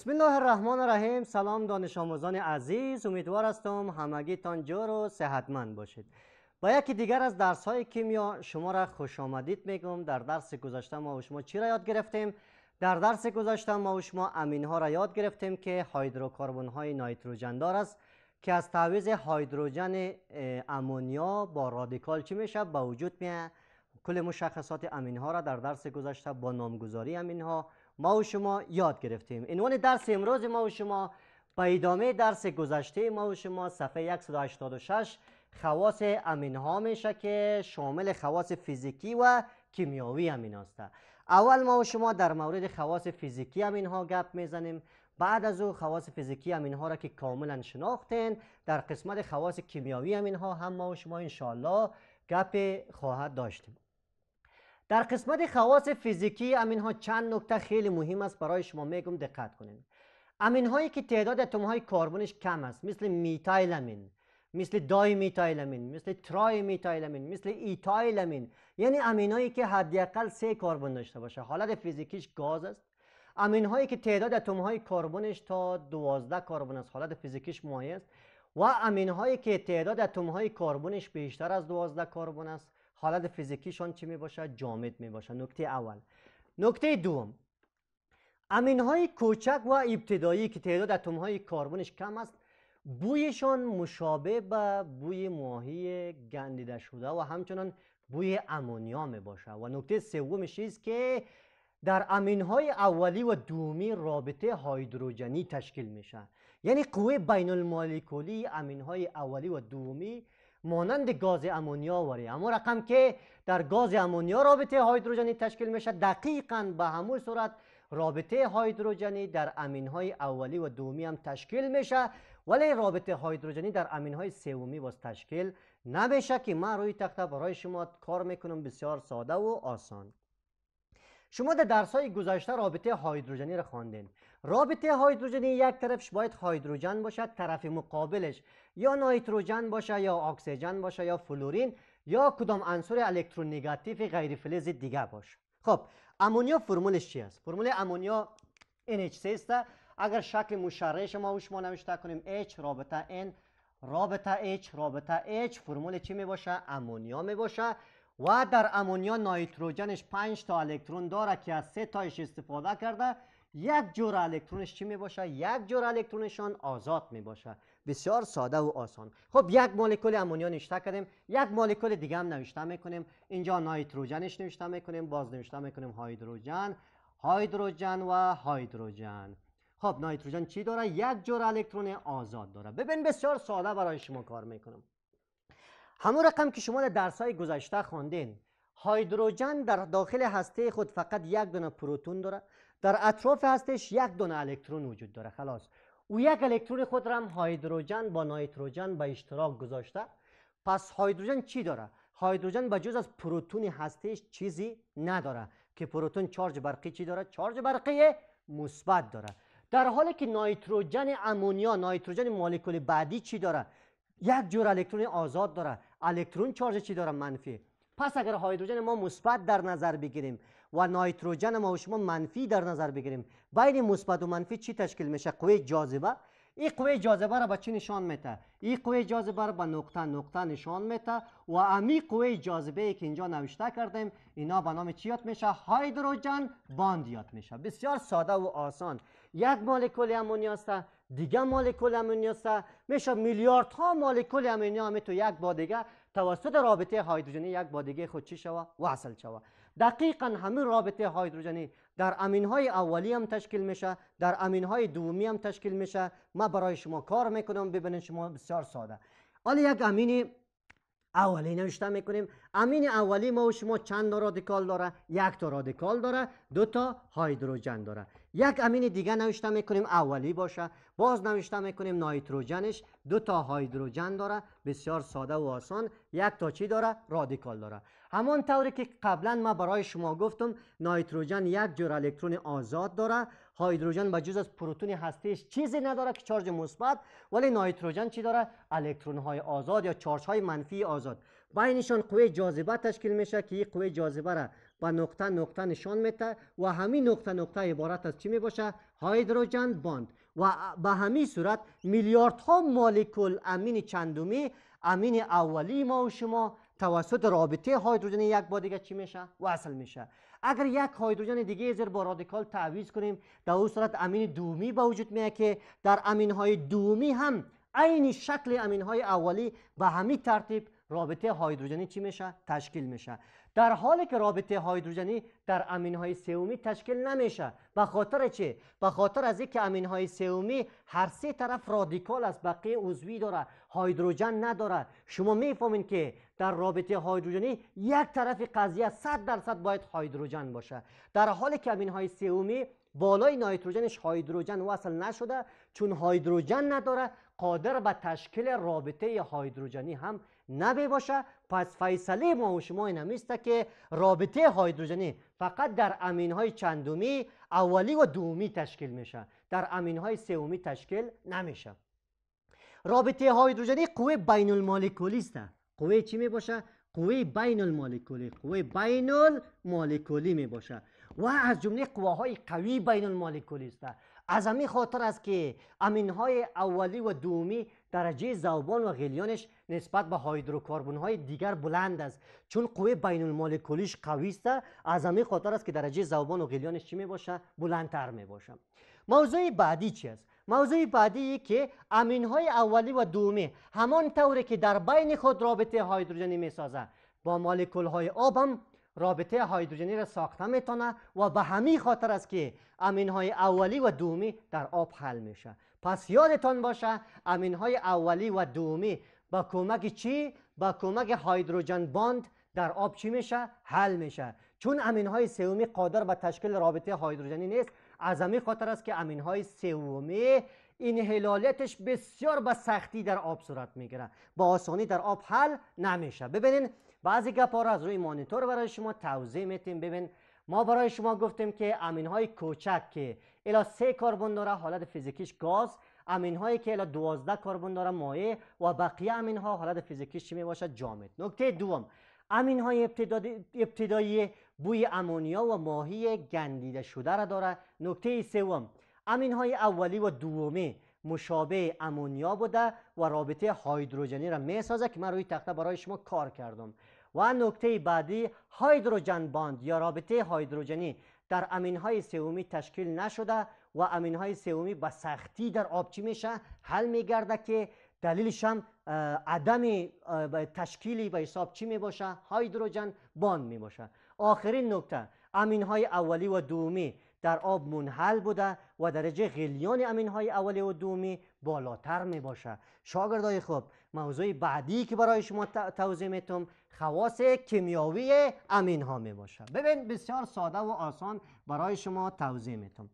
بسم الله الرحمن الرحیم سلام دانش آموزان عزیز امیدوار هستم تان جور و صحتمند باشید با یکی دیگر از درس های کیمیا شما را خوش آمدید میگم در درس گذشته ما و شما چی را یاد گرفتیم در درس گذشته ما و شما امین ها را یاد گرفتیم که هایدروکاربون های نایتروژن دار است که از تعویض هایدروژن امونیا با رادیکال چی میشه به وجود میاد کل مشخصات امین ها را در درس گذشته با نامگذاری امین ها ما و شما یاد گرفتیم عنوان درس امروز ما و شما به ادامه درس گذشته ما و شما صفحه 186 خواص امین ها میشه که شامل خواص فیزیکی و کیمیاوی امین است. اول ما و شما در مورد خواص فیزیکی امین ها گپ میزنیم بعد از او خواص فیزیکی امین ها را که کاملا شناختین در قسمت خواص کیمیاوی امین ها هم ما و شما انشاءالله گپ خواهد داشتیم در قسمت خواص فیزیکی امین ها چند نکته خیلی مهم است برای شما میگم دقت کنید امین هایی که تعداد اتم های کربنش کم است مثل امین، مثل دای امین، مثل ترای امین، مثل ایتایلامین یعنی امین هایی که حداقل سه کربن داشته باشه حالت فیزیکیش گاز است امین هایی که تعداد اتم های کربنش تا 12 کربن است حالت فیزیکیش مایع است و امین هایی که تعداد اتم های کربنش بیشتر از 12 کربن است حالت فیزیکیشان چی می باشد جامد می باشد نکته اول نکته دوم امین های کوچک و ابتدایی که تعداد اتم های کاربونش کم است بویشان مشابه به بوی ماهی گندیده شده و همچنان بوی امونیا می باشد و نکته سوم چیز که در امین های اولی و دومی رابطه هایدروجنی تشکیل میشه یعنی قوه بین المالیکولی امین های اولی و دومی مانند گاز امونیا وری. اما رقم که در گاز امونیا رابطه هایدروژنی تشکیل میشه دقیقا به همون صورت رابطه هایدروژنی در امین های اولی و دومی هم تشکیل میشه ولی رابطه هایدروژنی در امین های سومی باز تشکیل نمیشه که من روی تخته برای شما کار میکنم بسیار ساده و آسان شما در درس های گذشته رابطه هایدروژنی را خواندین رابطه هیدروژنی یک طرفش باید هیدروژن باشد طرف مقابلش یا نایتروژن باشه یا اکسیژن باشه یا فلورین یا کدام عنصر الکترونگاتیو غیر فلز دیگه باشه خب امونیا فرمولش چی است فرمول امونیا NH3 است اگر شکل مشرعش ما و شما نمیشته کنیم H رابطه N رابطه H رابطه H فرمول چی می باشه امونیا می باشه و در امونیا نایتروژنش 5 تا الکترون داره که از سه تایش استفاده کرده یک جور الکترونش چی می باشه یک جور الکترونشان آزاد می بسیار ساده و آسان خب یک مولکول امونیا نوشته کردیم یک مولکول دیگه هم نوشته میکنیم اینجا نایتروژنش نوشته میکنیم باز نوشته میکنیم هایدروژن هایدروژن و هایدروژن خب نایتروژن چی داره یک جور الکترون آزاد داره ببین بسیار ساده برای شما کار میکنم همون رقم که شما در های گذشته خواندین هایدروژن در داخل هسته خود فقط یک دونه پروتون داره در اطراف هستش یک دونه الکترون وجود داره خلاص او یک الکترون خود را هم با نایتروژن به اشتراک گذاشته پس هایدروژن چی داره هایدروژن به جز از پروتون هستش چیزی نداره که پروتون چارج برقی چی داره چارج برقی مثبت داره در حالی که نایتروژن امونیا نایتروژن مولکول بعدی چی داره یک جور الکترون آزاد داره الکترون چارج چی داره منفی پس اگر هایدروژن ما مثبت در نظر بگیریم و نایتروژن ما و شما منفی در نظر بگیریم بین مثبت و منفی چی تشکیل میشه قوه جاذبه این قوه جاذبه را به چی نشان میده این قوه جاذبه را به نقطه نقطه نشان میده و امی قوه جاذبه ای که اینجا نوشته کردیم اینا به نام چی یاد میشه هیدروژن باند یاد میشه بسیار ساده و آسان یک مولکول امونیا است دیگه مولکول امونیا است میشه میلیاردها مولکول امونیا میتو تو یک با دیگه توسط رابطه هیدروژنی یک با دیگه خود چی شوه وصل شوه دقیقا همه رابطه هایدروژنی در امین های اولی هم تشکیل میشه در امین های دومی هم تشکیل میشه ما برای شما کار میکنم ببینید شما بسیار ساده حالا یک امینی اولی نوشته میکنیم امین اولی ما و شما چند تا رادیکال داره یک تا رادیکال داره دو تا هیدروژن داره یک امین دیگه نوشته میکنیم اولی باشه باز نوشته میکنیم نایتروژنش دو تا هیدروژن داره بسیار ساده و آسان یک تا چی داره رادیکال داره همان طوری که قبلا ما برای شما گفتم نایتروژن یک جور الکترون آزاد داره هیدروژن به جز از پروتون هستیش چیزی نداره که چارج مثبت ولی نایتروژن چی داره الکترون های آزاد یا چارج های منفی آزاد بینشان قوه جاذبه تشکیل میشه که این قوه جاذبه را به نقطه نقطه نشان میده و همین نقطه نقطه عبارت از چی میباشه هیدروژن باند و به همین صورت میلیاردها مولکول امین چندومی امین اولی ما و شما توسط رابطه هایدروژن یک با دیگه چی میشه وصل میشه اگر یک هیدروژن دیگه زیر با رادیکال تعویض کنیم در اون صورت امین دومی به وجود میاد که در امین های دومی هم عین شکل امین های اولی به همین ترتیب رابطه هیدروژنی چی میشه تشکیل میشه در حالی که رابطه هیدروژنی در امین های سومی تشکیل نمیشه به خاطر چه به خاطر از اینکه امین های سومی هر سه طرف رادیکال از بقیه عضوی داره هیدروژن نداره شما میفهمین که در رابطه هایدروژنی یک طرف قضیه 100 درصد باید هایدروژن باشه در حالی که امین های سیومی بالای نایتروژنش هایدروژن وصل نشده چون هایدروژن نداره قادر به تشکیل رابطه هایدروژنی هم نبی باشه پس فیصله ما و شما این که رابطه هایدروژنی فقط در امین های چندومی اولی و دومی تشکیل میشه در امین های سومی تشکیل نمیشه رابطه هایدروژنی قوه بین المالکولی است قوه چی می باشه قوه بین المالکولی قوه بین می و از جمله قوه های قوی بین المالکولی است از همین خاطر است که امین های اولی و دومی درجه زوبان و غلیانش نسبت به هایدروکاربون های دیگر بلند است چون قوه بین المالکولیش قوی است از همین خاطر است که درجه زوبان و غلیانش چی می باشه بلندتر می باشه موضوع بعدی چی است موضوع بعدی که امین های اولی و دومی همان طوری که در بین خود رابطه هایدروژنی می سازه با مالکول های آب هم رابطه هایدروژنی را ساخته میتونه و به همین خاطر است که امین های اولی و دومی در آب حل میشه پس یادتان باشه امین های اولی و دومی با کمک چی با کمک هایدروژن باند در آب چی میشه حل میشه چون امین های سومی قادر به تشکیل رابطه هیدروژنی نیست از همین خاطر است که امین های سومی این هلالیتش بسیار به سختی در آب صورت میگیره با آسانی در آب حل نمیشه ببینین بعضی گپا را از روی مانیتور برای شما توضیح میتیم ببین ما برای شما گفتیم که امین های کوچک که الا سه کربن داره حالت فیزیکیش گاز امین هایی که الا دوازده کربن داره مایع و بقیه امین ها حالت فیزیکیش چی جامد نکته دوم امین های ابتدایی بوی امونیا و ماهی گندیده شده را داره نکته سوم امین های اولی و دومی مشابه امونیا بوده و رابطه هایدروژنی را می که من روی تخته برای شما کار کردم و نکته بعدی هایدروژن باند یا رابطه هایدروژنی در امین های سومی تشکیل نشده و امین های سومی به سختی در آب میشه حل میگرده که دلیلش هم عدم تشکیلی به حساب چی میباشه هایدروژن باند میباشه آخرین نکته امین های اولی و دومی در آب منحل بوده و درجه غلیان امین های اولی و دومی بالاتر می باشه شاگردای خوب موضوع بعدی که برای شما توضیح میتم خواص کیمیاوی امین ها می باشه ببین بسیار ساده و آسان برای شما توضیح میتم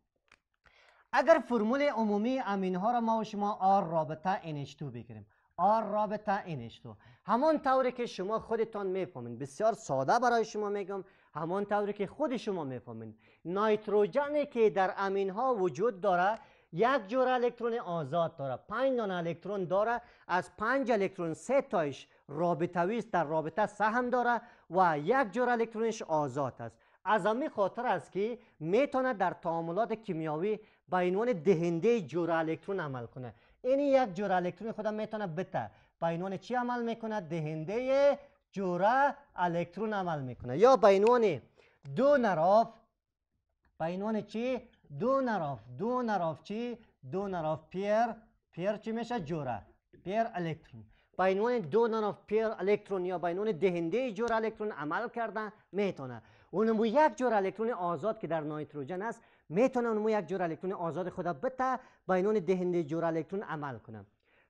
اگر فرمول عمومی امین ها را ما و شما آر رابطه NH2 بگیریم آر رابطه NH2 همان طوری که شما خودتان میفهمین بسیار ساده برای شما میگم همان طوری که خود شما میفهمین نایتروژنی که در امین ها وجود داره یک جور الکترون آزاد داره پنج دانه الکترون داره از پنج الکترون سه تایش رابطوی در رابطه سهم داره و یک جور الکترونش آزاد است از همین خاطر است که میتونه در تعاملات کیمیاوی به عنوان دهنده جور الکترون عمل کنه این یک جور الکترون خودم میتونه بته به عنوان چی عمل میکنه دهنده جوره الکترون عمل میکنه یا به عنوان دو نراف به عنوان چی دو نراف دو نراف چی دو نراف پیر پیر چی میشه جوره پیر الکترون به عنوان دو نراف پیر الکترون یا به عنوان دهنده جوره الکترون عمل کردن میتونه اونم یک جوره الکترون آزاد که در نایتروژن است میتونه اونم یک جوره الکترون آزاد خود بته به عنوان دهنده جوره الکترون عمل کنه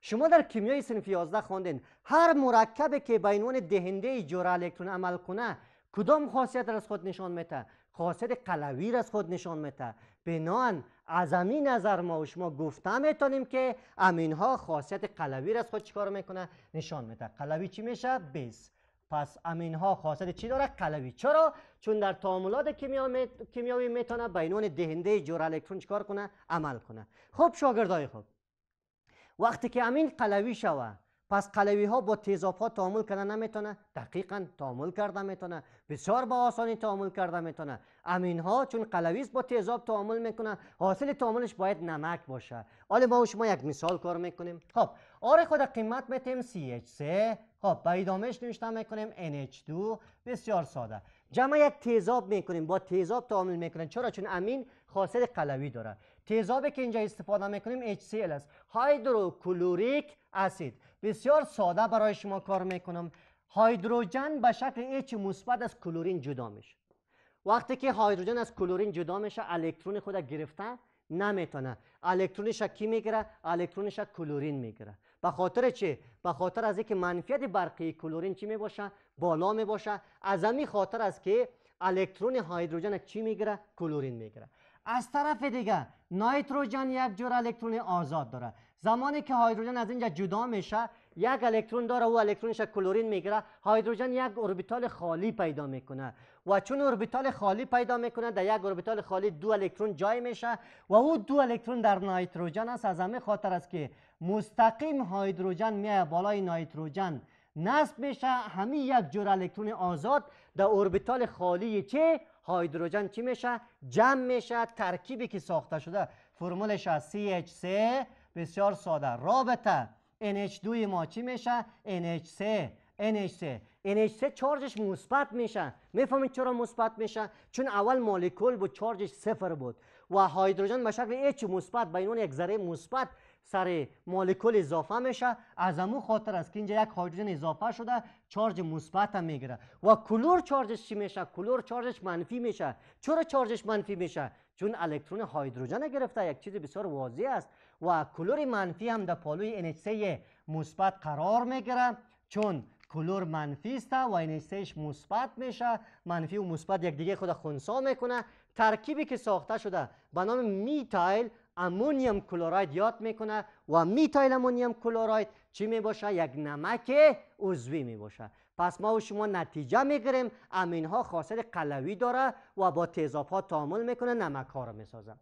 شما در کیمیای سنف 11 خواندین هر مرکبی که به عنوان دهنده جوره الکترون عمل کنه کدام خاصیت را از خود نشان میده خاصیت قلوی را از خود نشان میده بنان از امی نظر ما و شما گفته میتونیم که امین ها خاصیت قلوی را از خود چیکار میکنه نشان میده قلوی چی میشه بیس پس امین ها خاصیت چی داره قلوی چرا چون در تعاملات کیمیایی میتونه عنوان دهنده جوره الکترون چیکار کنه عمل کنه خب شاگردای خوب وقتی که امین قلوی شوه پس قلوی ها با تیزاب ها تعامل کردن نمیتونه دقیقا تعامل کرده میتونه بسیار با آسانی تعامل کرده میتونه امین ها چون قلوی با تیزاب تعامل میکنه حاصل تعاملش باید نمک باشه حالا ما شما یک مثال کار میکنیم خب آره خود قیمت میتیم CH3 خب به ادامهش نوشته میکنیم NH2 بسیار ساده جمع یک تیزاب میکنیم با تیزاب تعامل میکنن چرا چون امین خاصیت قلوی داره تیزابی که اینجا استفاده میکنیم HCl است هایدروکلوریک اسید بسیار ساده برای شما کار میکنم هایدروژن به شکل H مثبت از کلورین جدا میشه وقتی که هایدروژن از کلورین جدا میشه الکترون خود گرفته نمیتونه الکترونش کی میگیره الکترونش کلورین میگیره به خاطر چه به خاطر از اینکه منفیت برقی کلورین چی میباشه بالا میباشه از همین خاطر است که الکترون هایدروژن چی میگیره کلورین میگیره از طرف دیگه نایتروژن یک جور الکترون آزاد داره زمانی که هیدروژن از اینجا جدا میشه یک الکترون داره و الکترونش کلورین میگیره هیدروژن یک اوربیتال خالی پیدا میکنه و چون اوربیتال خالی پیدا میکنه در یک اوربیتال خالی دو الکترون جای میشه و او دو الکترون در نایتروژن است از همه خاطر است که مستقیم هیدروژن میه بالای نایتروژن نصب میشه همین یک جور الکترون آزاد در اوربیتال خالی چه هایدروژن چی میشه؟ جمع میشه ترکیبی که ساخته شده فرمولش از CH3 بسیار ساده رابطه NH2 ما چی میشه؟ NH3 NH3 NH3 چارجش مثبت میشه میفهمید چرا مثبت میشه چون اول مولکول بود چارجش صفر بود و هایدروژن به شکل H مثبت به عنوان یک ذره مثبت سر مولکول اضافه میشه از امو خاطر است که اینجا یک هیدروژن اضافه شده چارج مثبت هم میگیره و کلور چارجش چی میشه کلور چارجش منفی میشه چرا چارجش منفی میشه چون الکترون هیدروژن گرفته یک چیز بسیار واضح است و کلور منفی هم در پالوی NH3 مثبت قرار میگیره چون کلور منفی است و NH3 مثبت میشه منفی و مثبت یک دیگه خود خونسا میکنه ترکیبی که ساخته شده به نام میتایل امونیم کلوراید یاد میکنه و میتایل امونیم کلوراید چی میباشه یک نمک عضوی میباشه پس ما و شما نتیجه میگیریم امین ها خاصیت قلوی داره و با تیزاب ها تعامل میکنه نمک ها رو میسازه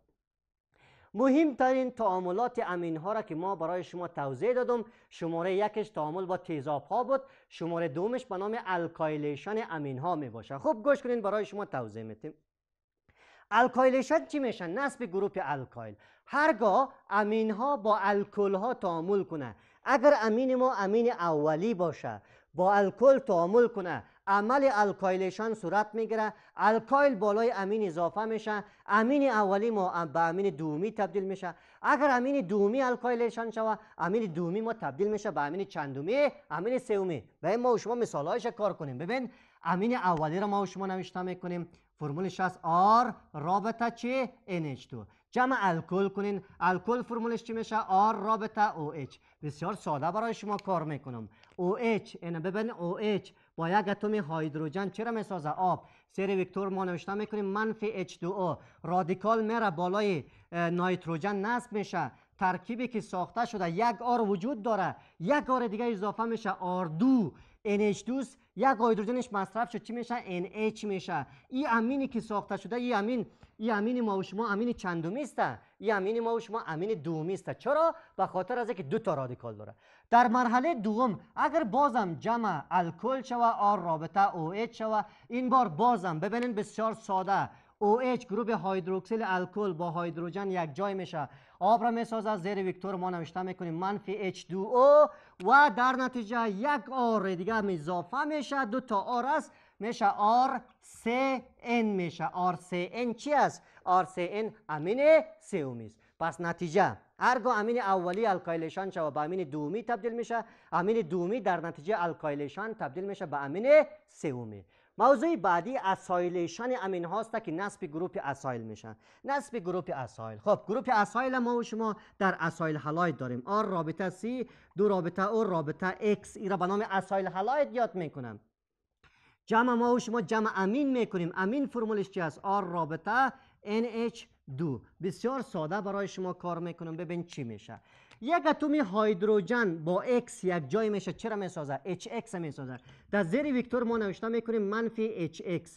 مهمترین تعاملات امین ها را که ما برای شما توضیح دادم شماره یکش تعامل با تیزاب ها بود شماره دومش به نام الکایلیشن امین ها می خب گوش کنین برای شما توضیح میتیم الکایلشات چی میشن نصب گروپ الکایل هرگاه امین ها با الکل ها تعامل کنه اگر امین ما امین اولی باشه با الکل تعامل کنه عمل الکایلشان صورت میگیره الکایل بالای امین اضافه میشه امین اولی ما به امین دومی تبدیل میشه اگر امین دومی الکایلشان شوه امین دومی ما تبدیل میشه به امین چندومی، امین سومی به ما و شما مثالهایش کار کنیم ببین امین اولی را ما و شما نوشته میکنیم فرمولش از R رابطه چه NH2 جمع الکل کنین الکل فرمولش چی میشه R رابطه OH بسیار ساده برای شما کار میکنم OH اینه یعنی ببین OH با یک اتم هیدروژن چرا میسازه آب سری ویکتور ما نوشته میکنیم منفی H2O رادیکال میره بالای نایتروجن نصب میشه ترکیبی که ساخته شده یک آر وجود داره یک آر دیگه اضافه میشه R2 NH2 یک هیدروژنش مصرف شد چی میشه NH میشه ای امینی که ساخته شده ای امین ای امین ما و شما امین چندمی است این امین ما و شما امین دومی است چرا به خاطر از اینکه دو تا رادیکال داره در مرحله دوم اگر بازم جمع الکل شوه آر رابطه او OH شوه این بار بازم ببینید بسیار ساده OH گروه هیدروکسیل الکل با هیدروژن یک جای میشه آب را از زیر ویکتور ما نوشته میکنیم منفی H2O و در نتیجه یک آر دیگه اضافه میشه دو تا آر است میشه RCN میشه RCN چی است RCN امین سومی است پس نتیجه ارگو امین اولی شد شود به امین دومی تبدیل میشه امین دومی در نتیجه الکایلشان تبدیل میشه به امین سومی موضوع بعدی اسایلیشن امین هاست که نصب گروپ اسایل میشن نصب گروپ اسایل خب گروپ اسایل ما و شما در اسایل هلاید داریم آر رابطه سی دو رابطه او رابطه X ای را به نام اسایل هلاید یاد میکنم جمع ما و شما جمع امین میکنیم امین فرمولش چی است آر رابطه NH2 بسیار ساده برای شما کار میکنم ببین چی میشه یک اتمی هیدروژن با X یک جای میشه چرا میسازه HX میسازه در زیر ویکتور ما نوشته میکنیم منفی HX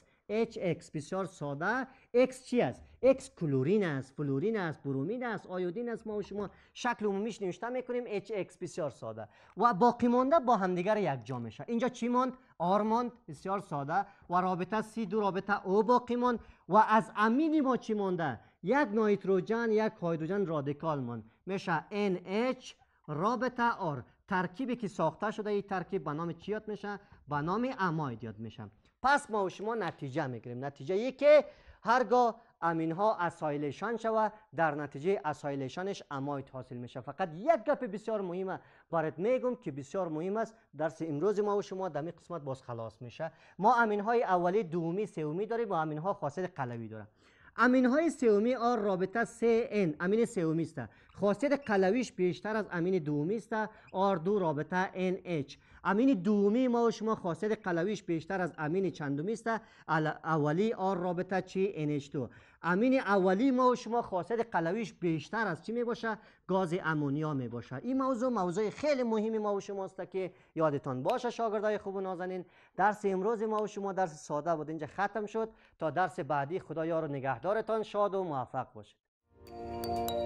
HX بسیار ساده X چی است X کلورین است فلورین است برومین است آیودین است ما و شما شکل عمومیش نوشته میکنیم HX بسیار ساده و باقی مانده با همدیگر یک جا میشه اینجا چی ماند آر ماند بسیار ساده و رابطه سی دو رابطه او باقی ماند و از امینی ما چی مانده یک نایتروژن یک هیدروژن رادیکال ماند میشه NH رابطه آر ترکیبی که ساخته شده این ترکیب به نام چی یاد میشه به نام اماید یاد میشه پس ما و شما نتیجه میگیریم نتیجه ای که هرگاه امین ها اسایلشان شوه در نتیجه اسایلشانش اماید حاصل میشه فقط یک گپ بسیار مهمه برات میگم که بسیار مهم است درس امروز ما و شما در این قسمت باز خلاص میشه ما امین های اولی دومی سومی داریم و امین ها خاصیت قلوی داره امین های سومی آر رابطه سه ان امین سومی است خاصیت قلویش بیشتر از امین دومی است آر 2 رابطه NH امین دومی ما و شما خاصیت قلویش بیشتر از امین چندمی است اولی آر رابطه چی NH2 امین اولی ما و شما خاصیت قلویش بیشتر از چی می باشه گاز امونیا می باشه این موضوع موضوع خیلی مهمی ما و شماست که یادتان باشه شاگردای خوب و نازنین درس امروز ما و شما درس ساده بود اینجا ختم شد تا درس بعدی خدا یار و نگهدارتان شاد و موفق باشید